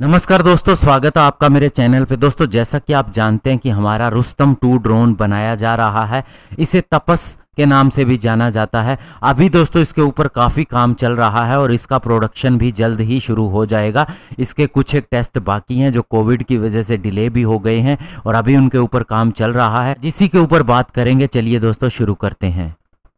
नमस्कार दोस्तों स्वागत है आपका मेरे चैनल पे दोस्तों जैसा कि आप जानते हैं कि हमारा रुस्तम टू ड्रोन बनाया जा रहा है इसे तपस के नाम से भी जाना जाता है अभी दोस्तों इसके ऊपर काफ़ी काम चल रहा है और इसका प्रोडक्शन भी जल्द ही शुरू हो जाएगा इसके कुछ एक टेस्ट बाकी हैं जो कोविड की वजह से डिले भी हो गए हैं और अभी उनके ऊपर काम चल रहा है जिसी के ऊपर बात करेंगे चलिए दोस्तों शुरू करते हैं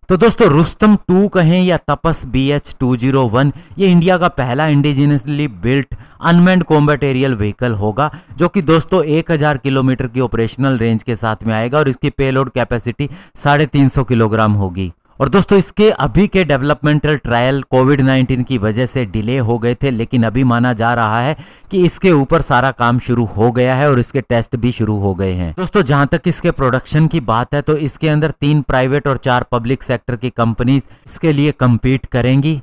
तो दोस्तों रुस्तम टू कहें या Tapas B H two zero one ये इंडिया का पहला indigenously built unmanned combat aerial vehicle होगा जो कि दोस्तों 1000 किलोमीटर की ऑपरेशनल रेंज के साथ में आएगा और इसकी पेलोड कैपेसिटी साढ़े तीन सौ किलोग्राम होगी और दोस्तों इसके अभी के डेवलपमेंटल ट्रायल कोविड 19 की वजह से डिले हो गए थे लेकिन अभी माना जा रहा है कि इसके ऊपर सारा काम शुरू हो गया है और इसके टेस्ट भी शुरू हो गए हैं दोस्तों जहां तक इसके प्रोडक्शन की बात है तो इसके अंदर तीन प्राइवेट और चार पब्लिक सेक्टर की कंपनीज इसके लिए कम्पीट करेंगी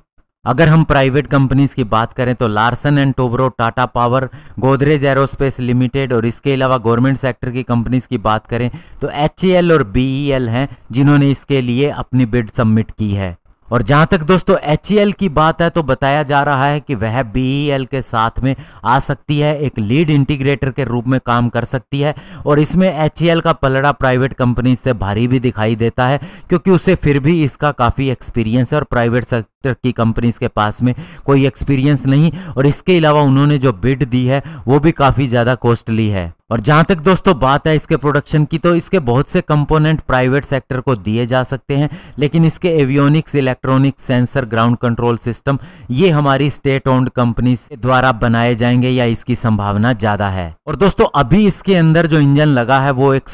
अगर हम प्राइवेट कंपनीज की बात करें तो Larsen and Toubro Tata power Godrej aerospace limited और इसके अलावा गवर्नमेंट सेक्टर की कंपनीज की बात करें तो एच और बी e हैं जिन्होंने इसके लिए अपनी बिड सबमिट की है और जहां तक दोस्तों एच e की बात है तो बताया जा रहा है कि वह बी e के साथ में आ सकती है एक लीड इंटीग्रेटर के रूप में काम कर सकती है और इसमें एच e का पलड़ा प्राइवेट कंपनी से भारी भी दिखाई देता है क्योंकि उसे फिर भी इसका काफ़ी एक्सपीरियंस है और प्राइवेट सेक्टर की कंपनीज के पास में कोई एक्सपीरियंस नहीं और इसके अलावा उन्होंने जो बिड दी है वो भी काफ़ी ज़्यादा कॉस्टली है और जहां तक दोस्तों बात है इसके प्रोडक्शन की तो इसके बहुत से कंपोनेंट प्राइवेट सेक्टर को दिए जा सकते हैं लेकिन इसके avionics electronic sensor ground control system ये हमारी स्टेट ओन्ड कंपनी द्वारा बनाए जाएंगे या इसकी संभावना ज्यादा है और दोस्तों अभी इसके अंदर जो इंजन लगा है वो एक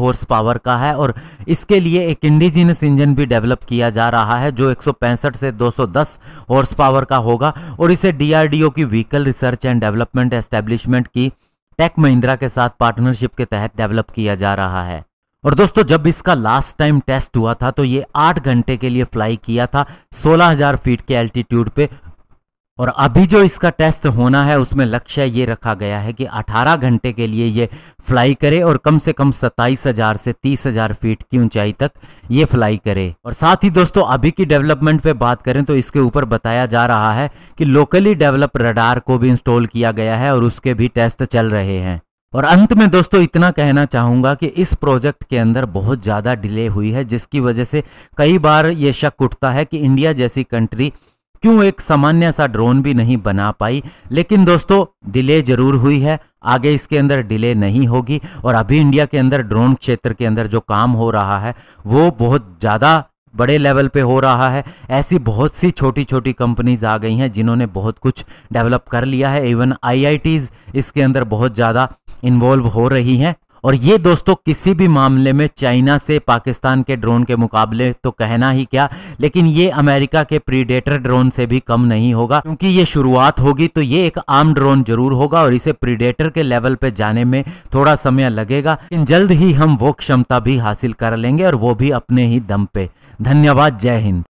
हॉर्स पावर का है और इसके लिए एक इंडिजिनस इंजन भी डेवलप किया जा रहा है जो एक से दो हॉर्स पावर का होगा और इसे डीआरडीओ की vehicle research and development establishment की टेक महिंद्रा के साथ पार्टनरशिप के तहत डेवलप किया जा रहा है और दोस्तों जब इसका लास्ट टाइम टेस्ट हुआ था तो ये आठ घंटे के लिए फ्लाई किया था सोलह हजार फीट के एल्टीट्यूड पे और अभी जो इसका टेस्ट होना है उसमें लक्ष्य ये रखा गया है कि 18 घंटे के लिए ये फ्लाई करे और कम से कम 27,000 से 30,000 फीट की ऊंचाई तक ये फ्लाई करे और साथ ही दोस्तों अभी की डेवलपमेंट पे बात करें तो इसके ऊपर बताया जा रहा है कि लोकली डेवलप रडार को भी इंस्टॉल किया गया है और उसके भी टेस्ट चल रहे हैं और अंत में दोस्तों इतना कहना चाहूंगा कि इस प्रोजेक्ट के अंदर बहुत ज़्यादा डिले हुई है जिसकी वजह से कई बार ये शक उठता है कि इंडिया जैसी कंट्री क्यों एक सामान्य सा ड्रोन भी नहीं बना पाई लेकिन दोस्तों डिले जरूर हुई है आगे इसके अंदर डिले नहीं होगी और अभी इंडिया के अंदर ड्रोन क्षेत्र के अंदर जो काम हो रहा है वो बहुत ज़्यादा बड़े लेवल पे हो रहा है ऐसी बहुत सी छोटी छोटी कंपनीज आ गई हैं जिन्होंने बहुत कुछ डेवलप कर लिया है इवन आईआईटीज़ इसके अंदर बहुत ज़्यादा इन्वॉल्व हो रही हैं और ये दोस्तों किसी भी मामले में चाइना से पाकिस्तान के ड्रोन के मुकाबले तो कहना ही क्या लेकिन ये अमेरिका के प्रीडेटर ड्रोन से भी कम नहीं होगा क्योंकि ये शुरुआत होगी तो ये एक आम ड्रोन जरूर होगा और इसे प्रीडेटर के लेवल पे जाने में थोड़ा समय लगेगा लेकिन जल्द ही हम वो क्षमता भी हासिल कर लेंगे और वो भी अपने ही दम पे धन्यवाद जय हिंद